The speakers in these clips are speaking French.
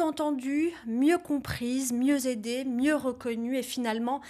entendues, mieux comprises, mieux aidées, mieux reconnues et finalement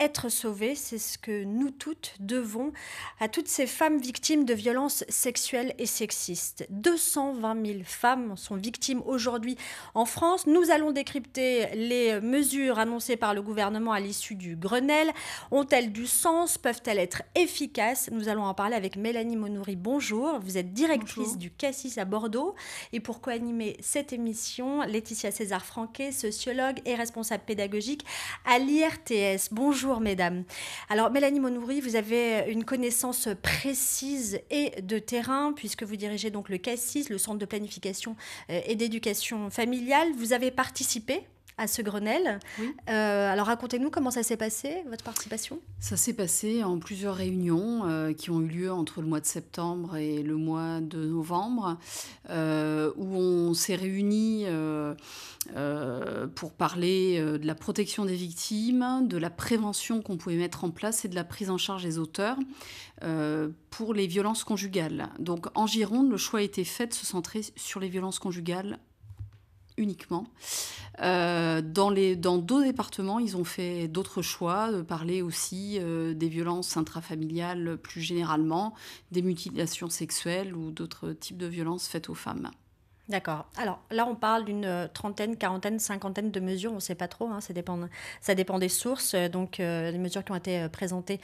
être sauvée, C'est ce que nous toutes devons à toutes ces femmes victimes de violences sexuelles et sexistes. 220 000 femmes sont victimes aujourd'hui en France. Nous allons décrypter les mesures annoncées par le gouvernement à l'issue du Grenelle. Ont-elles du sens Peuvent-elles être efficaces Nous allons en parler avec Mélanie Monouri. Bonjour, vous êtes directrice du Cassis à Bordeaux. Et pour co-animer cette émission, Laetitia César-Franquet, sociologue et responsable pédagogique à l'IRTS. Bonjour mesdames. Alors Mélanie Monoury, vous avez euh, une connaissance précise et de terrain puisque vous dirigez donc le CASIS, le Centre de planification euh, et d'éducation familiale. Vous avez participé à ce Grenelle. Euh, alors racontez-nous comment ça s'est passé, votre participation Ça s'est passé en plusieurs réunions euh, qui ont eu lieu entre le mois de septembre et le mois de novembre, euh, où on s'est réunis pour parler de la protection des victimes, de la prévention qu'on pouvait mettre en place et de la prise en charge des auteurs pour les violences conjugales. Donc en Gironde, le choix a été fait de se centrer sur les violences conjugales uniquement. Euh, dans, les, dans d'autres départements, ils ont fait d'autres choix, de euh, parler aussi euh, des violences intrafamiliales plus généralement, des mutilations sexuelles ou d'autres types de violences faites aux femmes. D'accord. Alors là, on parle d'une euh, trentaine, quarantaine, cinquantaine de mesures. On ne sait pas trop. Hein, ça, dépend, des sources. Euh, donc, des euh, mesures qui ont été présentées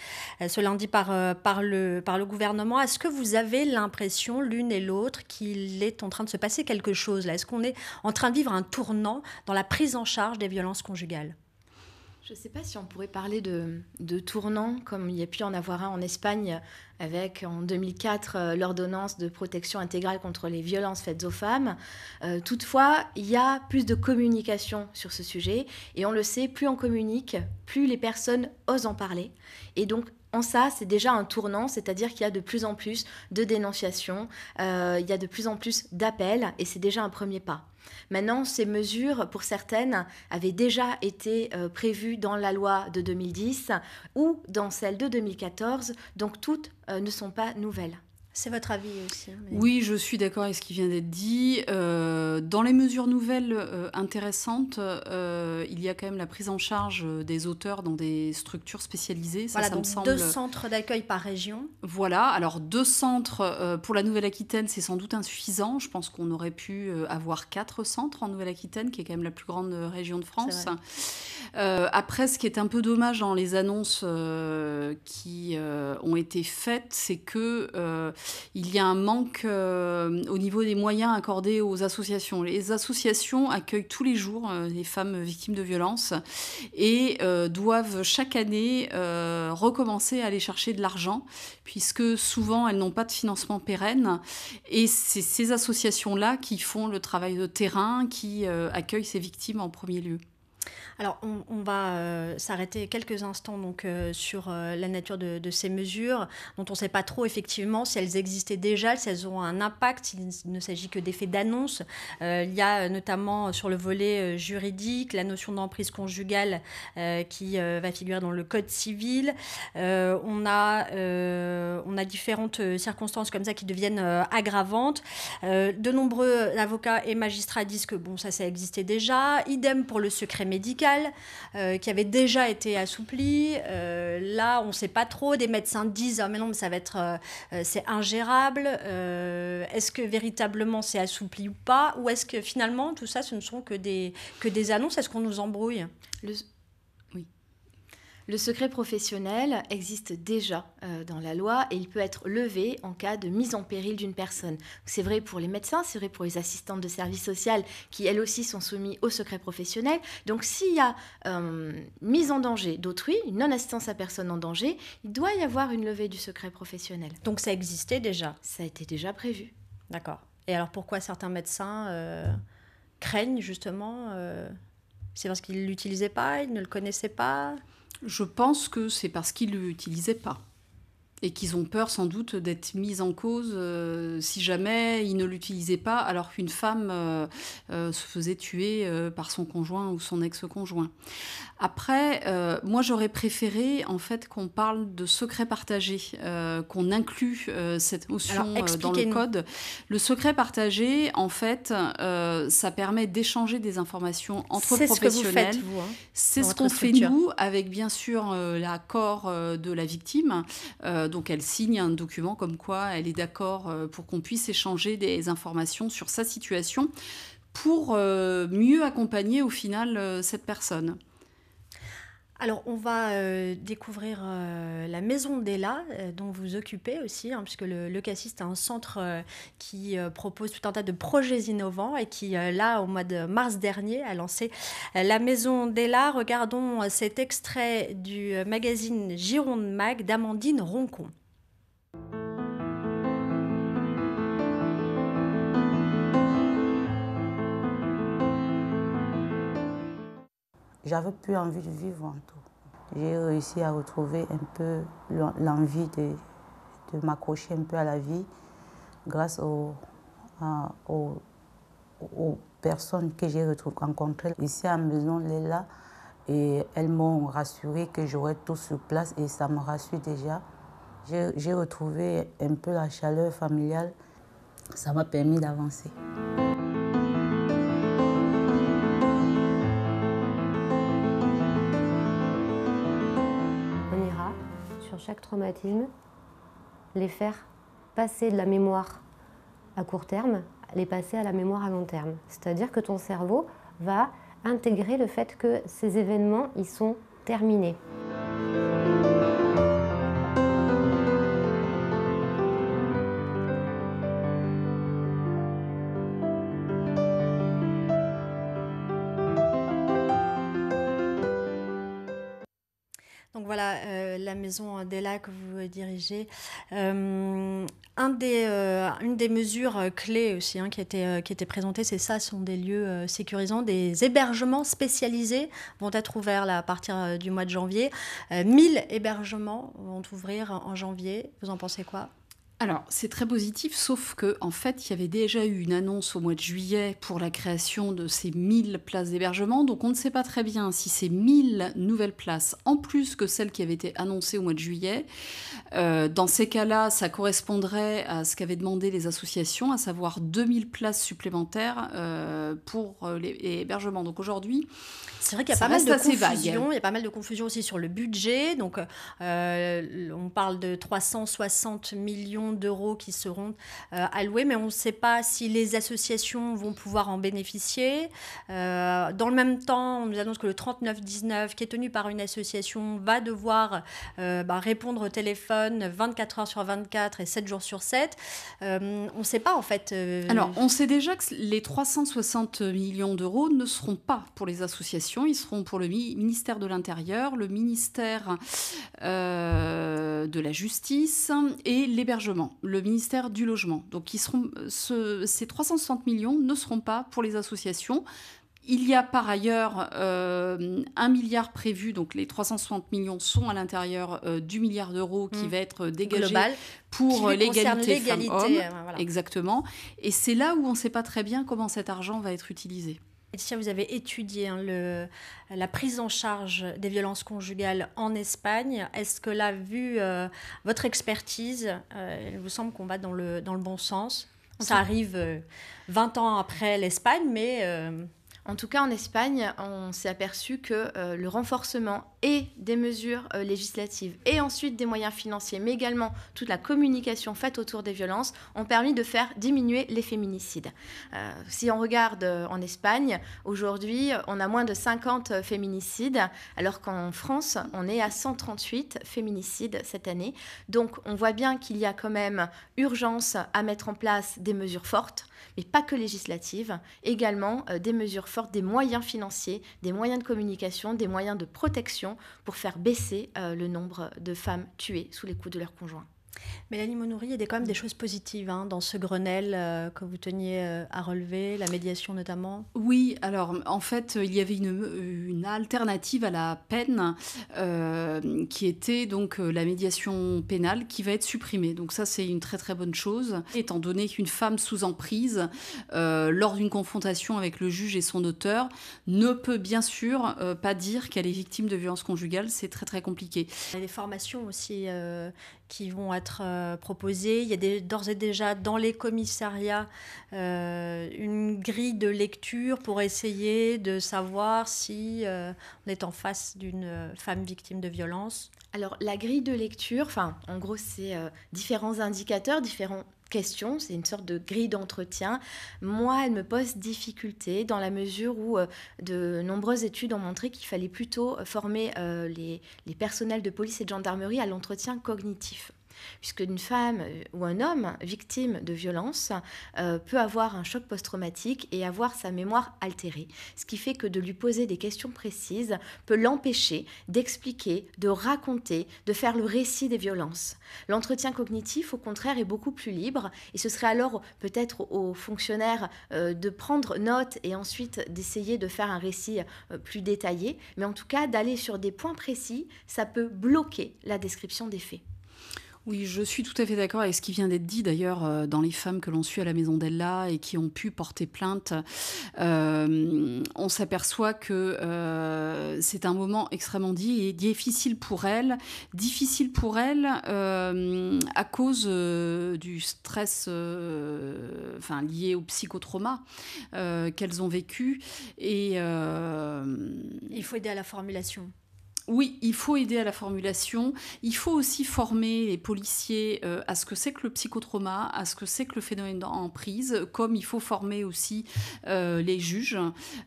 ce lundi par, le, gouvernement. Est-ce que vous avez l'impression, l'une et l'autre, qu'il est en train de se passer quelque chose là Est-ce qu'on est en train de vivre un tournant dans la prise en charge des violences conjugales je ne sais pas si on pourrait parler de, tournant, comme il y a pu en avoir un en Espagne avec en 2004 euh, l'ordonnance de protection intégrale contre les violences faites aux femmes. Euh, toutefois, il y a plus de communication sur ce sujet et on le sait, plus on communique, plus les personnes osent en parler. Et donc en ça, c'est déjà un tournant, c'est-à-dire qu'il y a de plus en plus de dénonciations, euh, il y a de plus en plus d'appels, et c'est déjà un premier pas. Maintenant, ces mesures, pour certaines, avaient déjà été euh, prévues dans la loi de 2010 ou dans celle de 2014, donc toutes euh, ne sont pas nouvelles. C'est votre avis aussi. Hein, oui, je suis d'accord avec ce qui vient d'être dit. Euh, dans les mesures nouvelles euh, intéressantes, euh, il y a quand même la prise en charge des auteurs dans des structures spécialisées. Ça, voilà, donc me semble... deux centres d'accueil par région. Voilà, alors deux centres pour la Nouvelle-Aquitaine, c'est sans doute insuffisant. Je pense qu'on aurait pu avoir quatre centres en Nouvelle-Aquitaine, qui est quand même la plus grande région de France. après, ce qui est un peu dommage dans les annonces qui ont été faites, c'est que il y a un manque euh, au niveau des moyens accordés aux associations. Les associations accueillent tous les jours euh, les femmes victimes de violences et euh, doivent chaque année recommencer à aller chercher de l'argent, puisque souvent elles n'ont pas de financement pérenne. Et c'est ces associations-là qui font le travail de terrain, qui accueillent ces victimes en premier lieu. Alors, on, va euh, s'arrêter quelques instants donc, euh, sur euh, la nature de, ces mesures, dont on ne sait pas trop effectivement si elles existaient déjà, si elles ont un impact, s'il ne s'agit que d'effets d'annonce. il y a notamment sur le volet juridique la notion d'emprise conjugale qui va figurer dans le Code civil. on, a, on a différentes circonstances comme ça qui deviennent aggravantes. de nombreux avocats et magistrats disent que bon, ça, ça existait déjà. Idem pour le secret médical euh, qui avait déjà été assoupli. Euh, là, on ne sait pas trop. Des médecins disent ah, mais non, mais ça va être, euh, c'est ingérable. est-ce que véritablement c'est assoupli ou pas Ou est-ce que finalement tout ça, ce ne sont que des que des annonces Est-ce qu'on nous embrouille le secret professionnel existe déjà euh, dans la loi et il peut être levé en cas de mise en péril d'une personne. C'est vrai pour les médecins, c'est vrai pour les assistantes de service social qui elles aussi sont soumises au secret professionnel. Donc s'il y a euh, mise en danger d'autrui, non-assistance à personne en danger, il doit y avoir une levée du secret professionnel. Donc ça existait déjà Ça a été déjà prévu. D'accord. Et alors pourquoi certains médecins euh, craignent justement C'est parce qu'ils ne l'utilisaient pas, ils ne le connaissaient pas je pense que c'est parce qu'il ne l'utilisait pas et qu'ils ont peur sans doute d'être mis en cause euh, si jamais ils ne l'utilisaient pas alors qu'une femme euh, euh, se faisait tuer par son conjoint ou son ex-conjoint. Après, moi j'aurais préféré en fait qu'on parle de secret partagé, qu'on inclut cette notion dans le code. Le secret partagé, en fait, ça permet d'échanger des informations entre professionnels. C'est ce qu'on hein, ce fait nous, avec bien sûr l'accord de la victime donc elle signe un document comme quoi elle est d'accord euh, pour qu'on puisse échanger des informations sur sa situation pour euh, mieux accompagner au final euh, cette personne. Alors, on va euh, découvrir euh, la maison d'Ella, euh, dont vous occupez aussi, hein, puisque le, le Cassis, c'est un centre qui propose tout un tas de projets innovants et qui, là, au mois de mars dernier, a lancé la maison d'Ella. Regardons cet extrait du magazine Gironde Mag d'Amandine Roncon. J'avais plus envie de vivre en tout. J'ai réussi à retrouver un peu l'envie de, m'accrocher un peu à la vie grâce aux, personnes que j'ai rencontrées ici à la Maison Léla. Et elles m'ont rassuré que j'aurais tout sur place et ça me rassure déjà. J'ai retrouvé un peu la chaleur familiale. Ça m'a permis d'avancer. chaque traumatisme, les faire passer de la mémoire à court terme, les passer à la mémoire à long terme. C'est-à-dire que ton cerveau va intégrer le fait que ces événements, y sont terminés. voilà, euh, la maison des que vous dirigez. Euh, euh, une des mesures clés aussi hein, qui, était, qui présentée, c'est ça, sont des lieux sécurisants, des hébergements spécialisés vont être ouverts à partir du mois de janvier. 1000 hébergements vont ouvrir en janvier. Vous en pensez quoi alors, c'est très positif, sauf que en fait, il y avait déjà eu une annonce au mois de juillet pour la création de ces 1000 places d'hébergement. Donc, on ne sait pas très bien si ces 1000 nouvelles places, en plus que celles qui avaient été annoncées au mois de juillet, euh, dans ces cas-là, ça correspondrait à ce qu'avaient demandé les associations, à savoir 2000 places supplémentaires euh, pour euh, les, hébergements. Donc, aujourd'hui, c'est vrai qu'il y a pas mal de confusion. Il y a pas mal de confusion aussi sur le budget. Donc, on parle de 360 millions d'euros qui seront euh, alloués, mais on ne sait pas si les associations vont pouvoir en bénéficier. Euh, dans le même temps, on nous annonce que le 3919, qui est tenu par une association, va devoir euh, bah, répondre au téléphone 24 heures sur 24 et 7 jours sur 7. on ne sait pas en fait. Alors, on sait déjà que les 360 millions d'euros ne seront pas pour les associations, ils seront pour le ministère de l'Intérieur, le ministère de la Justice et l'hébergement le ministère du logement. Donc seront, euh, ces 360 millions ne seront pas pour les associations. Il y a par ailleurs euh, un milliard prévu, donc les 360 millions sont à l'intérieur euh, du milliard d'euros qui mmh. va être dégagé pour l'égalité Exactement. Et c'est là où on ne sait pas très bien comment cet argent va être utilisé si vous avez étudié hein, le, la prise en charge des violences conjugales en Espagne. Est-ce que là, vu euh, votre expertise, euh, il vous semble qu'on va dans le, dans le bon sens Ça arrive 20 euh, ans après l'Espagne, mais en tout cas, en Espagne, on s'est aperçu que euh, le renforcement et des mesures euh, législatives et ensuite des moyens financiers, mais également toute la communication faite autour des violences, ont permis de faire diminuer les féminicides. Euh, si on regarde en Espagne, aujourd'hui, on a moins de 50 féminicides, alors qu'en France, on est à 138 féminicides cette année. Donc, on voit bien qu'il y a quand même urgence à mettre en place des mesures fortes, mais pas que législatives, également des mesures fortes des moyens financiers, des moyens de communication, des moyens de protection pour faire baisser euh, le nombre de femmes tuées sous les coups de leur conjoint. Mélanie Monoury, il y a quand même des mm. choses positives hein, dans ce Grenelle euh, que vous teniez euh, à relever, la médiation notamment Oui, alors en fait, il y avait une, euh, une alternative à la peine qui était donc la médiation pénale qui va être supprimée. Donc ça, c'est une très très bonne chose, étant donné qu'une femme sous emprise, lors d'une confrontation avec le juge et son auteur, ne peut bien sûr pas dire qu'elle est victime de violences conjugales. C'est très très compliqué. Il y a des formations aussi qui vont être proposés. Euh, proposées. Il y a d'ores et déjà dans les commissariats euh, une grille de lecture pour essayer de savoir si euh, on est en face d'une femme victime de violence. Alors la grille de lecture, enfin en gros c'est différents indicateurs, différents Question, c'est une sorte de grille d'entretien. Moi, elle me pose difficulté dans la mesure où euh, de nombreuses études ont montré qu'il fallait plutôt former euh, les personnels de police et de gendarmerie à l'entretien cognitif puisque une femme euh, ou un homme victime de violence euh, peut avoir un choc post-traumatique et avoir sa mémoire altérée, ce qui fait que de lui poser des questions précises peut l'empêcher d'expliquer, de raconter, de faire le récit des violences. L'entretien cognitif, au contraire, est beaucoup plus libre et ce serait alors peut-être aux fonctionnaires euh, de prendre note et ensuite d'essayer de faire un récit plus détaillé, mais en tout cas d'aller sur des points précis, ça peut bloquer la description des faits. Oui, je suis tout à fait d'accord avec ce qui vient d'être dit d'ailleurs euh, dans les femmes que l'on suit à la Maison d'Ella et qui ont pu porter plainte. Euh, on s'aperçoit que euh, c'est un moment extrêmement difficile pour elles, difficile pour elles à cause du stress enfin, lié au psychotrauma qu'elles ont vécu. Et, Il faut aider à la formulation oui, il faut aider à la formulation. Il faut aussi former les policiers euh, à ce que c'est que le psychotrauma, à ce que c'est que le phénomène en prise, comme il faut former aussi euh, les juges.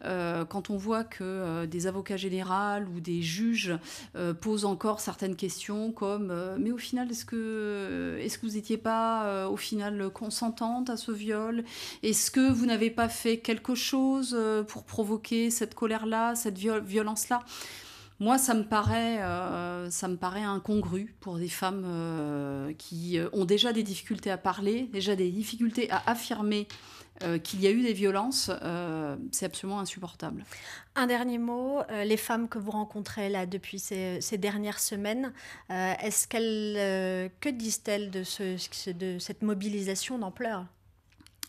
Euh, quand on voit que des avocats généraux ou des juges posent encore certaines questions comme Mais au final, est-ce que, est -ce que vous n'étiez pas au final consentante à ce viol Est-ce que vous n'avez pas fait quelque chose pour provoquer cette colère-là, cette violence-là » Moi, ça me paraît, euh, ça me incongru pour des femmes euh, qui euh, ont déjà des difficultés à parler, déjà des difficultés à affirmer qu'il y a eu des violences, c'est absolument insupportable. Un dernier mot, les femmes que vous rencontrez là depuis ces, dernières semaines, est-ce qu'elles, que disent-elles de, de cette mobilisation d'ampleur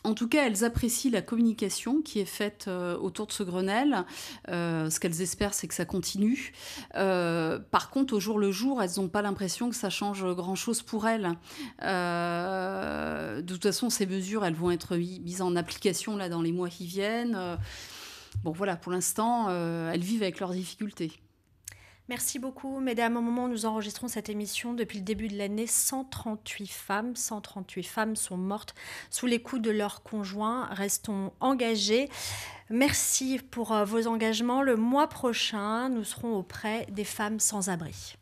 en tout cas, elles apprécient la communication qui est faite euh, autour de ce Grenelle. Euh, ce qu'elles espèrent, c'est que ça continue. Euh, par contre, au jour le jour, elles n'ont pas l'impression que ça change grand-chose pour elles. de toute façon, ces mesures, elles vont être mises en application là dans les mois qui viennent. Bon, voilà, pour l'instant, elles vivent avec leurs difficultés. Merci beaucoup, mesdames. Au moment où nous enregistrons cette émission, depuis le début de l'année, 138 femmes, 138 femmes sont mortes sous les coups de leurs conjoints. Restons engagés. Merci pour euh, vos engagements. Le mois prochain, nous serons auprès des femmes sans abri.